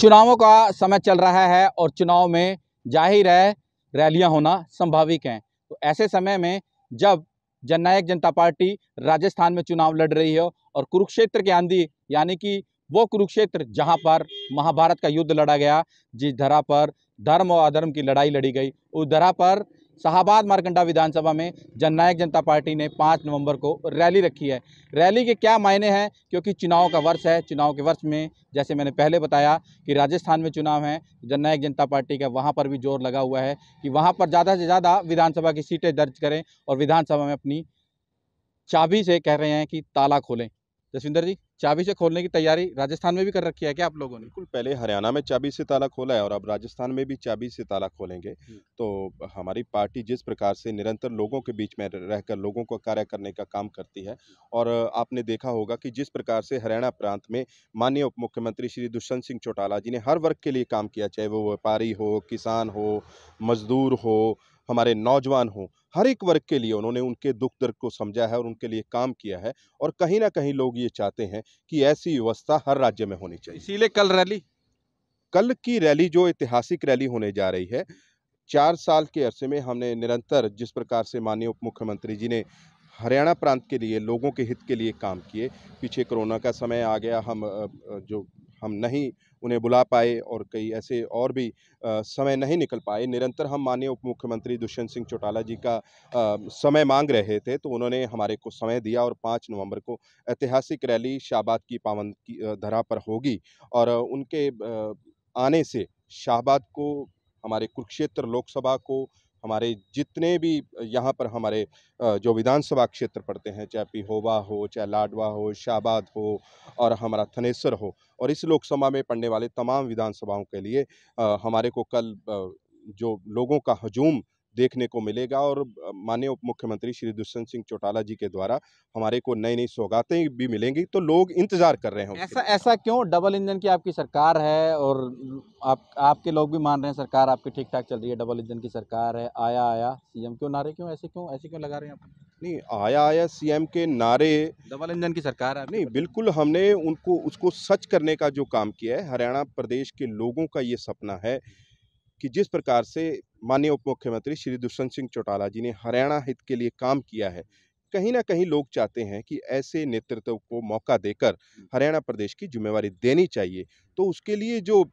चुनावों का समय चल रहा है और चुनाव में जाहिर है रैलियां होना संभाविक हैं तो ऐसे समय में जब जननायक जनता पार्टी राजस्थान में चुनाव लड़ रही हो और कुरुक्षेत्र के आंधी यानी कि वो कुरुक्षेत्र जहां पर महाभारत का युद्ध लड़ा गया जिस धरा पर धर्म और अधर्म की लड़ाई लड़ी गई उस धरा पर शाहबाद मारकंडा विधानसभा में जननायक जनता पार्टी ने पाँच नवंबर को रैली रखी है रैली के क्या मायने हैं क्योंकि चुनाव का वर्ष है चुनाव के वर्ष में जैसे मैंने पहले बताया कि राजस्थान में चुनाव है जननायक जनता पार्टी का वहाँ पर भी जोर लगा हुआ है कि वहाँ पर ज़्यादा से ज़्यादा विधानसभा की सीटें दर्ज करें और विधानसभा में अपनी चाबी से कह रहे हैं कि ताला खोलें जसविंदर जी चाबी से खोलने की तैयारी राजस्थान में भी कर रखी है क्या आप लोगों ने बिल्कुल पहले हरियाणा में चाबी से ताला खोला है और अब राजस्थान में भी चाबी से ताला खोलेंगे तो हमारी पार्टी जिस प्रकार से निरंतर लोगों के बीच में रहकर लोगों को कार्य करने का काम करती है और आपने देखा होगा कि जिस प्रकार से हरियाणा प्रांत में माननीय उप मुख्यमंत्री श्री दुष्यंत सिंह चौटाला जी ने हर वर्ग के लिए काम किया चाहे वो व्यापारी हो किसान हो मजदूर हो हमारे नौजवान हों हर एक वर्ग के लिए उन्होंने उनके दुख दर्द को समझा है और उनके लिए काम किया है और कहीं ना कहीं लोग ये चाहते हैं कि ऐसी व्यवस्था हर राज्य में होनी चाहिए इसीलिए कल रैली कल की रैली जो ऐतिहासिक रैली होने जा रही है चार साल के अरसे में हमने निरंतर जिस प्रकार से माननीय उप मुख्यमंत्री जी ने हरियाणा प्रांत के लिए लोगों के हित के लिए काम किए पीछे कोरोना का समय आ गया हम जो हम नहीं उन्हें बुला पाए और कई ऐसे और भी आ, समय नहीं निकल पाए निरंतर हम माननीय उप मुख्यमंत्री दुष्यंत सिंह चौटाला जी का आ, समय मांग रहे थे तो उन्होंने हमारे को समय दिया और पाँच नवंबर को ऐतिहासिक रैली शाहबाद की पावन की धरा पर होगी और उनके आने से शाहबाद को हमारे कुरुक्षेत्र लोकसभा को हमारे जितने भी यहाँ पर हमारे जो विधानसभा क्षेत्र पड़ते हैं चाहे पिहोवा हो चाहे लाडवा हो शाहबाद हो और हमारा थनेसर हो और इस लोकसभा में पड़ने वाले तमाम विधानसभाओं के लिए हमारे को कल जो लोगों का हजूम देखने को मिलेगा और माननीय उप मुख्यमंत्री श्री दुष्यंत सिंह चौटाला जी के द्वारा हमारे को नई नई सौगातें भी मिलेंगी तो लोग इंतजार कर रहे हैं ऐसा ऐसा क्यों डबल इंजन की आपकी सरकार है और आप आपके लोग भी मान रहे हैं सरकार आपकी ठीक ठाक चल रही है डबल इंजन की सरकार है आया आया सीएम क्यों नारे क्यों ऐसे क्यों ऐसे क्यों लगा रहे हैं आप नहीं आया आया सीएम के नारे डबल इंजन की सरकार है नहीं बिल्कुल हमने उनको उसको सच करने का जो काम किया है हरियाणा प्रदेश के लोगों का ये सपना है कि जिस प्रकार से माननीय उप मुख्यमंत्री श्री दुष्यंत सिंह चौटाला जी ने हरियाणा हित के लिए काम किया है कहीं ना कहीं लोग चाहते हैं कि ऐसे नेतृत्व को मौका देकर हरियाणा प्रदेश की जिम्मेवारी देनी चाहिए तो उसके लिए जो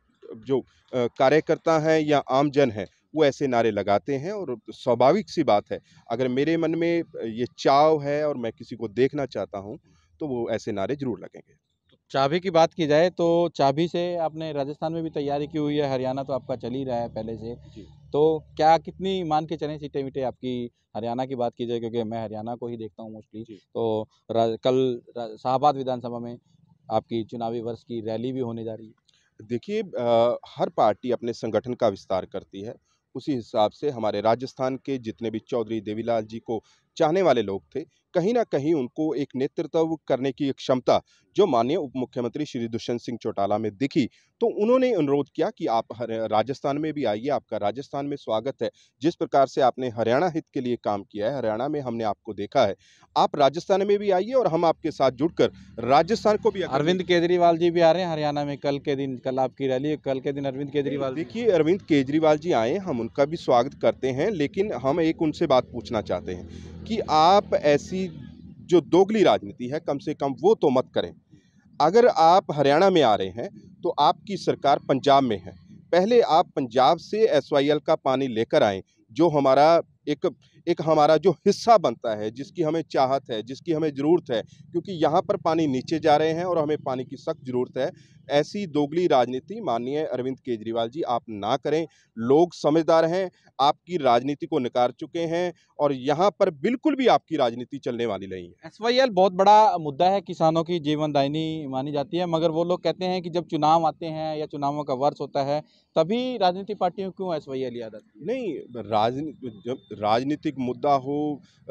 जो कार्यकर्ता हैं या आमजन हैं वो ऐसे नारे लगाते हैं और स्वाभाविक सी बात है अगर मेरे मन में ये चाव है और मैं किसी को देखना चाहता हूँ तो वो ऐसे नारे जरूर लगेंगे चाबी की बात की जाए तो चाबी से आपने राजस्थान में भी तैयारी की हुई है हरियाणा तो आपका चल ही रहा है पहले से तो क्या कितनी मान के चले सीटें मीटें आपकी हरियाणा की बात की जाए क्योंकि मैं हरियाणा को ही देखता हूँ मोस्टली तो कल शाहबाद विधानसभा में आपकी चुनावी वर्ष की रैली भी होने जा रही है देखिए हर पार्टी अपने संगठन का विस्तार करती है उसी हिसाब से हमारे राजस्थान के जितने भी चौधरी देवीलाल जी को चाहने वाले लोग थे कहीं ना कहीं उनको एक नेतृत्व करने की क्षमता जो माननीय उप मुख्यमंत्री श्री दुष्यंत सिंह चौटाला में दिखी तो उन्होंने अनुरोध किया कि आप राजस्थान में भी आइए आपका राजस्थान में स्वागत है जिस प्रकार से आपने हरियाणा हित के लिए काम किया है हरियाणा में हमने आपको देखा है आप राजस्थान में भी आइए और हम आपके साथ जुड़कर राजस्थान को भी अरविंद केजरीवाल जी भी आ रहे हैं हरियाणा में कल के दिन कल आपकी रैली कल के दिन अरविंद केजरीवाल देखिए अरविंद केजरीवाल जी आए हम उनका भी स्वागत करते हैं लेकिन हम एक उनसे बात पूछना चाहते हैं कि आप ऐसी जो दोगली राजनीति है कम से कम वो तो मत करें अगर आप हरियाणा में आ रहे हैं तो आपकी सरकार पंजाब में है पहले आप पंजाब से एस का पानी लेकर आएँ जो हमारा एक एक हमारा जो हिस्सा बनता है जिसकी हमें चाहत है जिसकी हमें ज़रूरत है क्योंकि यहाँ पर पानी नीचे जा रहे हैं और हमें पानी की सख्त ज़रूरत है ऐसी दोगली राजनीति माननीय अरविंद केजरीवाल जी आप ना करें लोग समझदार हैं आपकी राजनीति को नकार चुके हैं और यहाँ पर बिल्कुल भी आपकी राजनीति चलने वाली नहीं है एस वाई एल बहुत बड़ा मुद्दा है किसानों की जीवनदायनी मानी जाती है मगर वो लोग कहते हैं कि जब चुनाव आते हैं या चुनावों का वर्ष होता है तभी राजनीतिक पार्टियों क्यों एस वाई एल याद आती नहीं राजनीति राजनीतिक मुद्दा हो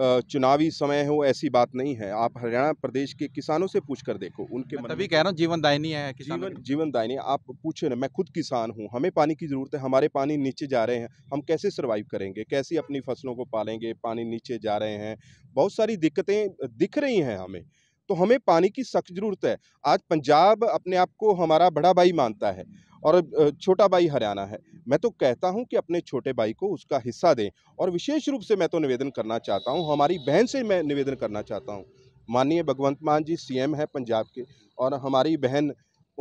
चुनावी समय हो ऐसी बात नहीं है आप हरियाणा प्रदेश के किसानों से पूछ कर देखो उनके मतलब कह रहा हूँ जीवन दायनी है जीवन जीवन दायनी आप पूछे ना मैं खुद किसान हूँ हमें पानी की ज़रूरत है हमारे पानी नीचे जा रहे हैं हम कैसे सर्वाइव करेंगे कैसे अपनी फसलों को पालेंगे पानी नीचे जा रहे हैं बहुत सारी दिक्कतें दिख रही हैं हमें तो हमें पानी की सख्त ज़रूरत है आज पंजाब अपने आप को हमारा बड़ा भाई मानता है और छोटा भाई हरियाणा है मैं तो कहता हूं कि अपने छोटे भाई को उसका हिस्सा दें और विशेष रूप से मैं तो निवेदन करना चाहता हूं हमारी बहन से मैं निवेदन करना चाहता हूं माननीय भगवंत मान जी सीएम है पंजाब के और हमारी बहन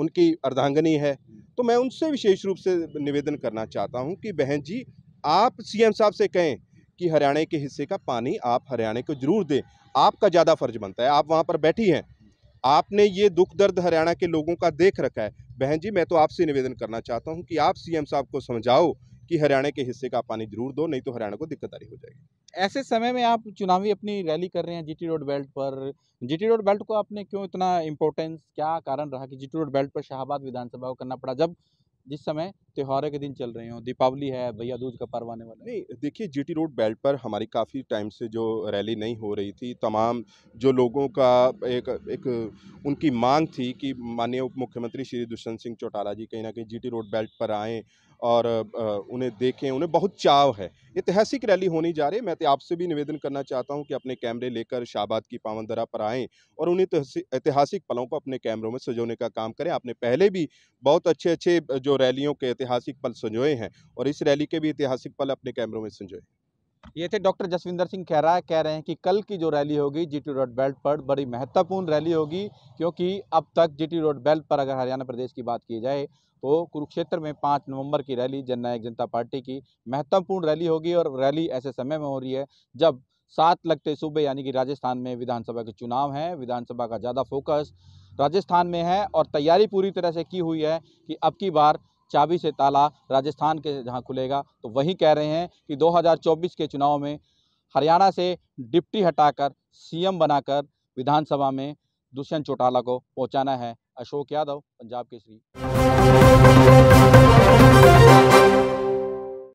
उनकी अर्धांगनी है तो मैं उनसे विशेष रूप से निवेदन करना चाहता हूँ कि बहन जी आप सीएम साहब से कहें कि हरियाणा के हिस्से का पानी आप हरियाणा को ज़रूर दें आपका ज़्यादा फ़र्ज बनता है आप वहाँ पर बैठी हैं आपने ये दुख दर्द हरियाणा के लोगों का देख रखा है बहन जी मैं तो आपसे निवेदन करना चाहता हूँ कि आप सीएम साहब को समझाओ कि हरियाणा के हिस्से का पानी जरूर दो नहीं तो हरियाणा को दिक्कतदारी हो जाएगी ऐसे समय में आप चुनावी अपनी रैली कर रहे हैं G T road belt G T road को आपने क्यों इतना इम्पोर्टेंस क्या कारण रहा कि जीटी रोड बेल्ट पर शाहबाद विधानसभा को करना पड़ा जब जिस समय त्योहारों के दिन चल रहे हो दीपावली है भैया दूज का पर्व आने वाला नहीं देखिए जीटी रोड बेल्ट पर हमारी काफ़ी टाइम से जो रैली नहीं हो रही थी तमाम जो लोगों का एक एक उनकी मांग थी कि माननीय उप मुख्यमंत्री श्री दुष्यंत सिंह चौटाला जी कहीं ना कहीं जीटी रोड बेल्ट पर आएँ और उन्हें देखें उन्हें बहुत चाव है ऐतिहासिक रैली होनी जा रही है मैं तो आपसे भी निवेदन करना चाहता हूं कि अपने कैमरे लेकर शाहबाद की पावन दरा पर आएँ और तो ऐतिहासिक पलों को अपने कैमरों में सजोने का काम करें आपने पहले भी बहुत अच्छे अच्छे जो रैलियों के ऐतिहासिक पल संजोए हैं और इस रैली के भी ऐतिहासिक पल अपने कैमरों में संजोए ये थे डॉक्टर जसविंदर सिंह खैरा कह रहे हैं कि कल की जो रैली होगी जीटी रोड बेल्ट पर बड़ी महत्वपूर्ण रैली होगी क्योंकि अब तक जीटी रोड बेल्ट पर अगर हरियाणा प्रदेश की बात की जाए को कुरुक्षेत्र में पाँच नवंबर की रैली जननायक जनता पार्टी की महत्वपूर्ण रैली होगी और रैली ऐसे समय में हो रही है जब सात लगते सूबे यानी कि राजस्थान में विधानसभा के चुनाव हैं विधानसभा का ज़्यादा फोकस राजस्थान में है और तैयारी पूरी तरह से की हुई है कि अब की बार चाबी से ताला राजस्थान के जहां खुलेगा तो वही कह रहे हैं कि 2024 के चुनाव में हरियाणा से डिप्टी हटाकर सीएम बनाकर विधानसभा में दुष्यंत चौटाला को पहुंचाना है अशोक यादव पंजाब के श्री